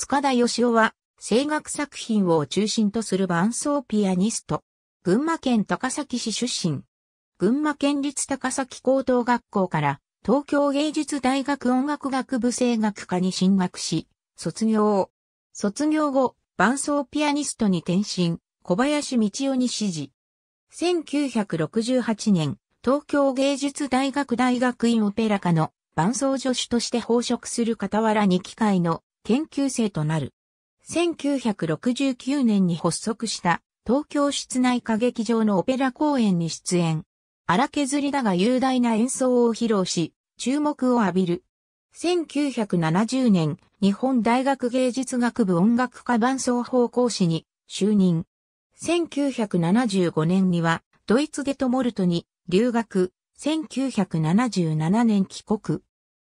塚田義夫は、声楽作品を中心とする伴奏ピアニスト。群馬県高崎市出身。群馬県立高崎高等学校から東京芸術大学音楽学部声楽科に進学し、卒業。卒業後、伴奏ピアニストに転身、小林道夫に指示。1968年、東京芸術大学大学院オペラ科の伴奏助手として奉職する傍らに機械の研究生となる。1969年に発足した東京室内歌劇場のオペラ公演に出演。荒削りだが雄大な演奏を披露し、注目を浴びる。1970年、日本大学芸術学部音楽科伴奏法講師に就任。1975年には、ドイツデトモルトに留学、1977年帰国。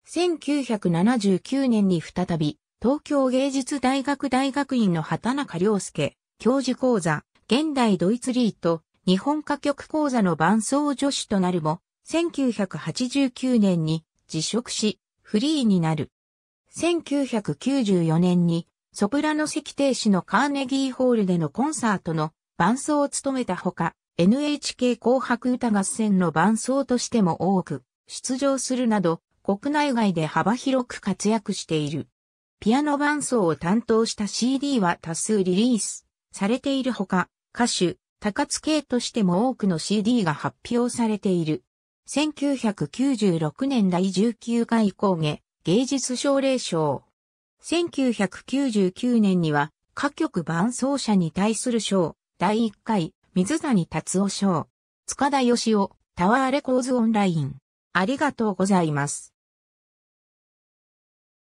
1979年に再び、東京芸術大学大学院の畑中良介、教授講座、現代ドイツリート、日本歌曲講座の伴奏助手となるも、1989年に辞職し、フリーになる。1994年に、ソプラノ石停止のカーネギーホールでのコンサートの伴奏を務めたほか、NHK 紅白歌合戦の伴奏としても多く出場するなど、国内外で幅広く活躍している。ピアノ伴奏を担当した CD は多数リリースされているほか、歌手、高津圭としても多くの CD が発表されている。1996年第19回工芸芸術奨励賞。1999年には歌曲伴奏者に対する賞、第1回水谷達夫賞、塚田義夫、タワーレコーズオンライン。ありがとうございます。